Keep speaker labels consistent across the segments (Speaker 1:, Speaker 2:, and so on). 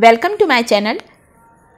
Speaker 1: welcome to my channel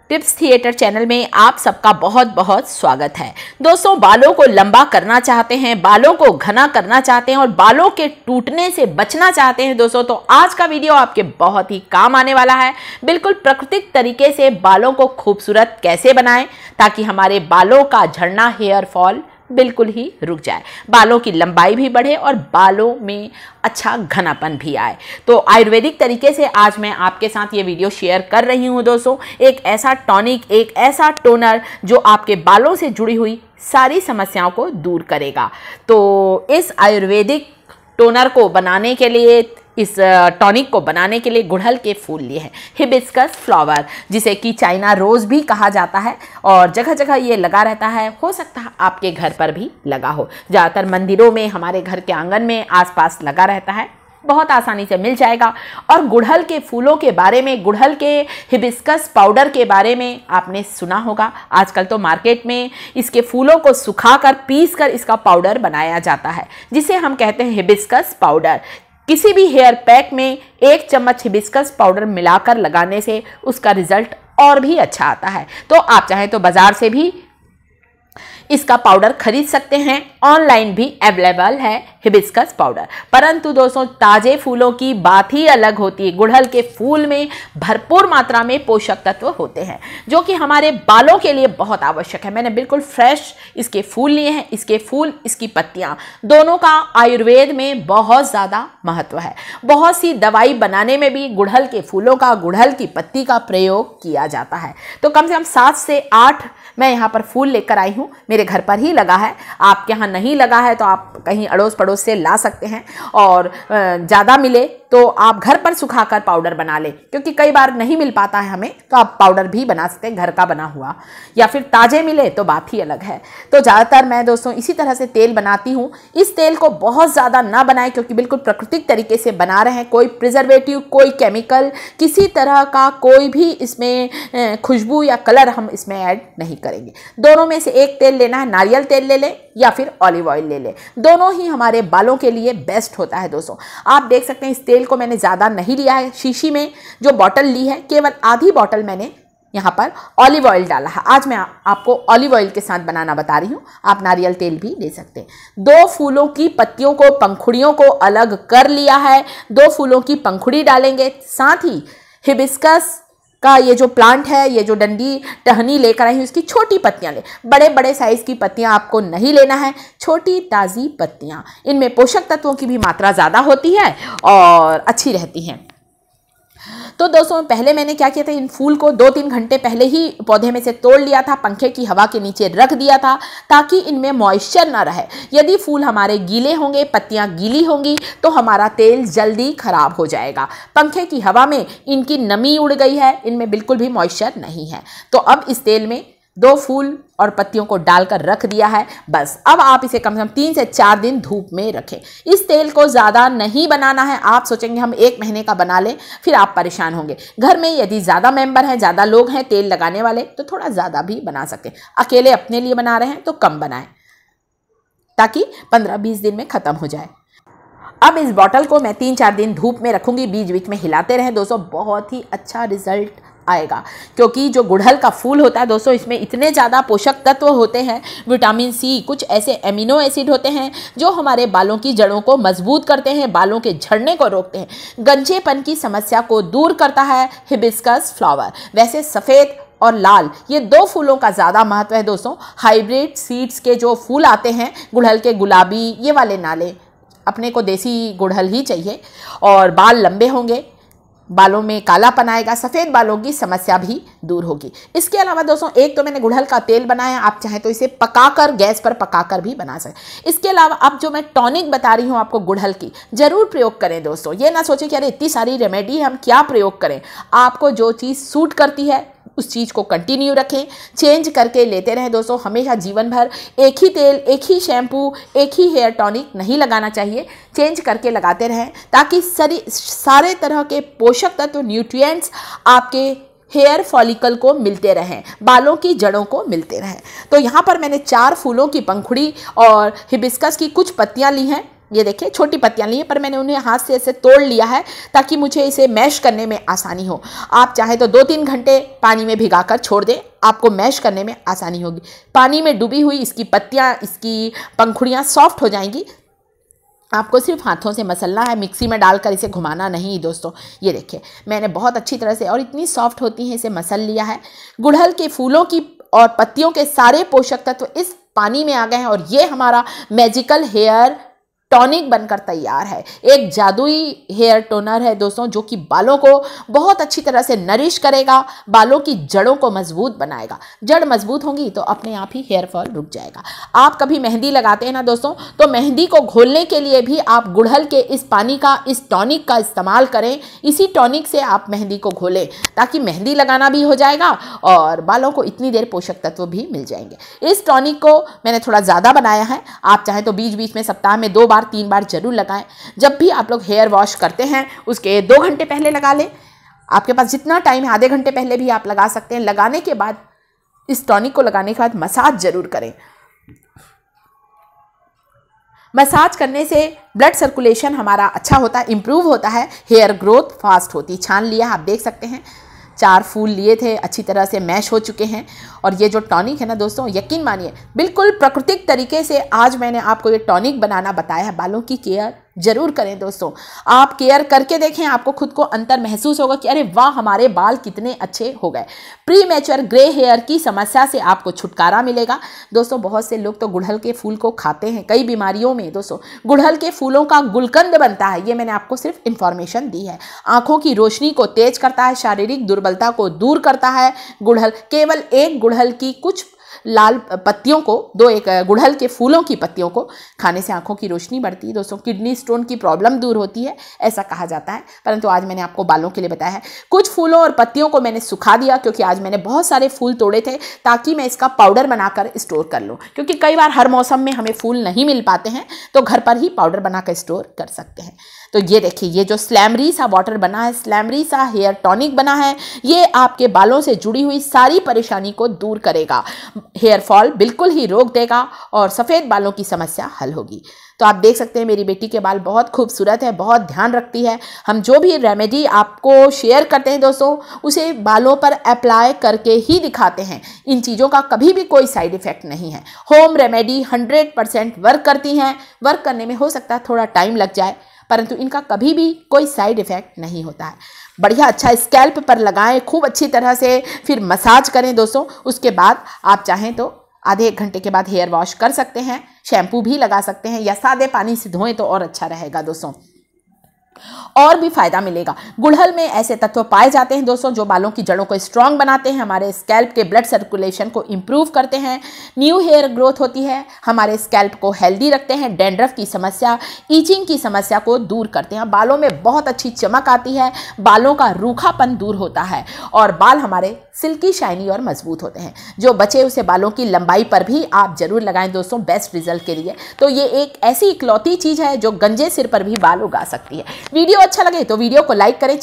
Speaker 1: tips theatre channel में आप सबका बहुत बहुत स्वागत है दोस्तों बालों को लंबा करना चाहते हैं बालों को घना करना चाहते हैं और बालों के टूटने से बचना चाहते हैं दोस्तों तो आज का वीडियो आपके बहुत ही काम आने वाला है बिल्कुल प्राकृतिक तरीके से बालों को खूबसूरत कैसे बनाएं ताकि हमारे बालों का झड़ना हेयर फॉल बिल्कुल ही रुक जाए बालों की लंबाई भी बढ़े और बालों में अच्छा घनापन भी आए तो आयुर्वेदिक तरीके से आज मैं आपके साथ ये वीडियो शेयर कर रही हूँ दोस्तों एक ऐसा टॉनिक एक ऐसा टोनर जो आपके बालों से जुड़ी हुई सारी समस्याओं को दूर करेगा तो इस आयुर्वेदिक टोनर को बनाने के लिए इस टॉनिक को बनाने के लिए गुड़हल के फूल लिए हैं हिबिस्कस फ्लावर जिसे कि चाइना रोज़ भी कहा जाता है और जगह जगह ये लगा रहता है हो सकता है आपके घर पर भी लगा हो ज़्यादातर मंदिरों में हमारे घर के आंगन में आसपास लगा रहता है बहुत आसानी से मिल जाएगा और गुड़हल के फूलों के बारे में गुड़हल के हिबिस्कस पाउडर के बारे में आपने सुना होगा आजकल तो मार्केट में इसके फूलों को सुखा कर पीस कर इसका पाउडर बनाया जाता है जिसे हम कहते हैं हिबिस्कस पाउडर किसी भी हेयर पैक में एक चम्मच हिबिस्कस पाउडर मिलाकर लगाने से उसका रिजल्ट और भी अच्छा आता है तो आप चाहें तो बाज़ार से भी इसका पाउडर खरीद सकते हैं ऑनलाइन भी अवेलेबल है हिबिस्कस पाउडर परंतु दोस्तों ताज़े फूलों की बात ही अलग होती है गुड़हल के फूल में भरपूर मात्रा में पोषक तत्व होते हैं जो कि हमारे बालों के लिए बहुत आवश्यक है मैंने बिल्कुल फ्रेश इसके फूल लिए हैं इसके फूल इसकी पत्तियाँ दोनों का आयुर्वेद में बहुत ज़्यादा महत्व है बहुत सी दवाई बनाने में भी गुड़हल के फूलों का गुड़हल की पत्ती का प्रयोग किया जाता है तो कम से कम सात से आठ मैं यहाँ पर फूल लेकर आई हूँ मेरे मेरे घर पर ही लगा है आपके यहाँ नहीं लगा है तो आप कहीं अड़ोस पड़ोस से ला सकते हैं और ज़्यादा मिले तो आप घर पर सुखा कर पाउडर बना लें क्योंकि कई बार नहीं मिल पाता है हमें तो आप पाउडर भी बना सकते हैं घर का बना हुआ या फिर ताज़े मिले तो बात ही अलग है तो ज़्यादातर मैं दोस्तों इसी तरह से तेल बनाती हूँ इस तेल को बहुत ज़्यादा ना बनाएं क्योंकि बिल्कुल प्राकृतिक तरीके से बना रहे हैं कोई प्रिजर्वेटिव कोई केमिकल किसी तरह का कोई भी इसमें खुशबू या कलर हम इसमें ऐड नहीं करेंगे दोनों में से एक तेल लेना है नारियल तेल ले लें या फिर ऑलिव ऑयल ले लें दोनों ही हमारे बालों के लिए बेस्ट होता है दोस्तों आप देख सकते हैं इस तेल को मैंने ज़्यादा नहीं लिया है शीशी में जो बॉटल ली है केवल आधी बॉटल मैंने यहाँ पर ऑलिव ऑयल डाला है आज मैं आ, आपको ऑलिव ऑयल के साथ बनाना बता रही हूँ आप नारियल तेल भी ले सकते हैं दो फूलों की पत्तियों को पंखुड़ियों को अलग कर लिया है दो फूलों की पंखुड़ी डालेंगे साथ ही हिबिस्कस का ये जो प्लांट है ये जो डंडी टहनी लेकर आई हूँ इसकी छोटी पत्तियाँ ले बड़े बड़े साइज़ की पत्तियाँ आपको नहीं लेना है छोटी ताज़ी पत्तियाँ इनमें पोषक तत्वों की भी मात्रा ज़्यादा होती है और अच्छी रहती हैं तो दोस्तों पहले मैंने क्या किया था इन फूल को दो तीन घंटे पहले ही पौधे में से तोड़ लिया था पंखे की हवा के नीचे रख दिया था ताकि इनमें मॉइस्चर ना रहे यदि फूल हमारे गीले होंगे पत्तियाँ गीली होंगी तो हमारा तेल जल्दी ख़राब हो जाएगा पंखे की हवा में इनकी नमी उड़ गई है इनमें बिल्कुल भी मॉइस्चर नहीं है तो अब इस तेल में दो फूल और पत्तियों को डालकर रख दिया है बस अब आप इसे कम से कम तीन से चार दिन धूप में रखें इस तेल को ज़्यादा नहीं बनाना है आप सोचेंगे हम एक महीने का बना लें फिर आप परेशान होंगे घर में यदि ज़्यादा मेंबर हैं ज़्यादा लोग हैं तेल लगाने वाले तो थोड़ा ज़्यादा भी बना सकें अकेले अपने लिए बना रहे हैं तो कम बनाएँ ताकि पंद्रह बीस दिन में ख़त्म हो जाए अब इस बॉटल को मैं तीन चार दिन धूप में रखूँगी बीच बीच में हिलाते रहें दोस्तों बहुत ही अच्छा रिजल्ट आएगा क्योंकि जो गुड़हल का फूल होता है दोस्तों इसमें इतने ज़्यादा पोषक तत्व होते हैं विटामिन सी कुछ ऐसे एमिनो एसिड होते हैं जो हमारे बालों की जड़ों को मजबूत करते हैं बालों के झड़ने को रोकते हैं गंजेपन की समस्या को दूर करता है हिबिस्कस फ्लावर वैसे सफ़ेद और लाल ये दो फूलों का ज़्यादा महत्व है दोस्तों हाइब्रिड सीड्स के जो फूल आते हैं गुड़हल के गुलाबी ये वाले नाले अपने को देसी गुड़हल ही चाहिए और बाल लंबे होंगे बालों में कालापन आएगा सफ़ेद बालों की समस्या भी दूर होगी इसके अलावा दोस्तों एक तो मैंने गुड़हल का तेल बनाया आप चाहें तो इसे पकाकर गैस पर पकाकर भी बना सकें इसके अलावा अब जो मैं टॉनिक बता रही हूँ आपको गुड़हल की ज़रूर प्रयोग करें दोस्तों ये ना सोचें कि अरे इतनी सारी रेमेडी है हम क्या प्रयोग करें आपको जो चीज़ सूट करती है उस चीज़ को कंटिन्यू रखें चेंज करके लेते रहें दोस्तों हमेशा जीवन भर एक ही तेल एक ही शैम्पू एक ही हेयर टॉनिक नहीं लगाना चाहिए चेंज करके लगाते रहें ताकि सरी सारे तरह के पोषक तत्व न्यूट्रिएंट्स आपके हेयर फॉलिकल को मिलते रहें बालों की जड़ों को मिलते रहें तो यहाँ पर मैंने चार फूलों की पंखुड़ी और हिबिस्कस की कुछ पत्तियाँ ली हैं ये देखिए छोटी पत्तियाँ ली हैं पर मैंने उन्हें हाथ से ऐसे तोड़ लिया है ताकि मुझे इसे मैश करने में आसानी हो आप चाहे तो दो तीन घंटे पानी में भिगा कर छोड़ दें आपको मैश करने में आसानी होगी पानी में डूबी हुई इसकी पत्तियाँ इसकी पंखुड़ियाँ सॉफ्ट हो जाएंगी आपको सिर्फ हाथों से मसलना है मिक्सी में डालकर इसे घुमाना नहीं दोस्तों ये देखिए मैंने बहुत अच्छी तरह से और इतनी सॉफ्ट होती है इसे मसल लिया है गुड़हल के फूलों की और पत्तियों के सारे पोषक तत्व इस पानी में आ गए हैं और ये हमारा मैजिकल हेयर टॉनिक बनकर तैयार है एक जादुई हेयर टोनर है दोस्तों जो कि बालों को बहुत अच्छी तरह से नरिश करेगा बालों की जड़ों को मजबूत बनाएगा जड़ मजबूत होंगी तो अपने आप ही हेयर फॉल रुक जाएगा आप कभी मेहंदी लगाते हैं ना दोस्तों तो मेहंदी को घोलने के लिए भी आप गुड़हल के इस पानी का इस टॉनिक का इस्तेमाल करें इसी टॉनिक से आप मेहंदी को घोलें ताकि मेहंदी लगाना भी हो जाएगा और बालों को इतनी देर पोषक तत्व भी मिल जाएंगे इस टॉनिक को मैंने थोड़ा ज़्यादा बनाया है आप चाहें तो बीच बीच में सप्ताह में दो बार बार तीन बार ज़रूर लगाएं जब भी आप लोग हेयर वॉश करते हैं उसके दो घंटे पहले लगा लें आपके पास जितना टाइम है आधे घंटे पहले भी आप लगा सकते हैं लगाने के बाद इस टॉनिक को लगाने के बाद मसाज ज़रूर करें मसाज करने से ब्लड सर्कुलेशन हमारा अच्छा होता है इम्प्रूव होता है हेयर ग्रोथ फास्ट होती छान लिया आप देख सकते हैं चार फूल लिए थे अच्छी तरह से मैश हो चुके हैं और ये जो टॉनिक है ना दोस्तों यकीन मानिए बिल्कुल प्राकृतिक तरीके से आज मैंने आपको ये टॉनिक बनाना बताया है बालों की केयर ज़रूर करें दोस्तों आप केयर करके देखें आपको खुद को अंतर महसूस होगा कि अरे वाह हमारे बाल कितने अच्छे हो गए प्री मेचर ग्रे हेयर की समस्या से आपको छुटकारा मिलेगा दोस्तों बहुत से लोग तो गुड़हल के फूल को खाते हैं कई बीमारियों में दोस्तों गुड़हल के फूलों का गुलकंद बनता है ये मैंने आपको सिर्फ इन्फॉर्मेशन दी है आँखों की रोशनी को तेज करता है शारीरिक दुर्बलता को दूर करता है गुड़हल केवल एक गुड़हल की कुछ लाल पत्तियों को दो एक गुड़हल के फूलों की पत्तियों को खाने से आँखों की रोशनी बढ़ती है दोस्तों किडनी स्टोन की प्रॉब्लम दूर होती है ऐसा कहा जाता है परंतु आज मैंने आपको बालों के लिए बताया है कुछ फूलों और पत्तियों को मैंने सुखा दिया क्योंकि आज मैंने बहुत सारे फूल तोड़े थे ताकि मैं इसका पाउडर बनाकर स्टोर कर लूँ क्योंकि कई बार हर मौसम में हमें फूल नहीं मिल पाते हैं तो घर पर ही पाउडर बनाकर स्टोर कर सकते हैं तो ये देखिए ये जो स्लैमरी सा वाटर बना है स्लैमरी सा हेयर टॉनिक बना है ये आपके बालों से जुड़ी हुई सारी परेशानी को दूर करेगा हेयरफॉल बिल्कुल ही रोक देगा और सफ़ेद बालों की समस्या हल होगी तो आप देख सकते हैं मेरी बेटी के बाल बहुत खूबसूरत है बहुत ध्यान रखती है हम जो भी रेमेडी आपको शेयर करते हैं दोस्तों उसे बालों पर अप्लाई करके ही दिखाते हैं इन चीज़ों का कभी भी कोई साइड इफ़ेक्ट नहीं है home remedy hundred percent work करती हैं वर्क करने में हो सकता है थोड़ा टाइम लग जाए परंतु इनका कभी भी कोई साइड इफ़ेक्ट नहीं होता है बढ़िया अच्छा स्कैल्प पर लगाएं खूब अच्छी तरह से फिर मसाज करें दोस्तों उसके बाद आप चाहें तो आधे एक घंटे के बाद हेयर वॉश कर सकते हैं शैम्पू भी लगा सकते हैं या सादे पानी से धोएं तो और अच्छा रहेगा दोस्तों और भी फायदा मिलेगा गुड़हल में ऐसे तत्व पाए जाते हैं दोस्तों जो बालों की जड़ों को स्ट्रांग बनाते हैं हमारे स्कैल्प के ब्लड सर्कुलेशन को इम्प्रूव करते हैं न्यू हेयर ग्रोथ होती है हमारे स्कैल्प को हेल्दी रखते हैं डेंड्रफ की समस्या ईचिंग की समस्या को दूर करते हैं बालों में बहुत अच्छी चमक आती है बालों का रूखापन दूर होता है और बाल हमारे सिल्की शाइनी और मजबूत होते हैं जो बचे उसे बालों की लंबाई पर भी आप जरूर लगाएं दोस्तों बेस्ट रिजल्ट के लिए तो ये एक ऐसी इकलौती चीज़ है जो गंजे सिर पर भी बाल उगा सकती है वीडियो अच्छा लगे तो वीडियो को लाइक करें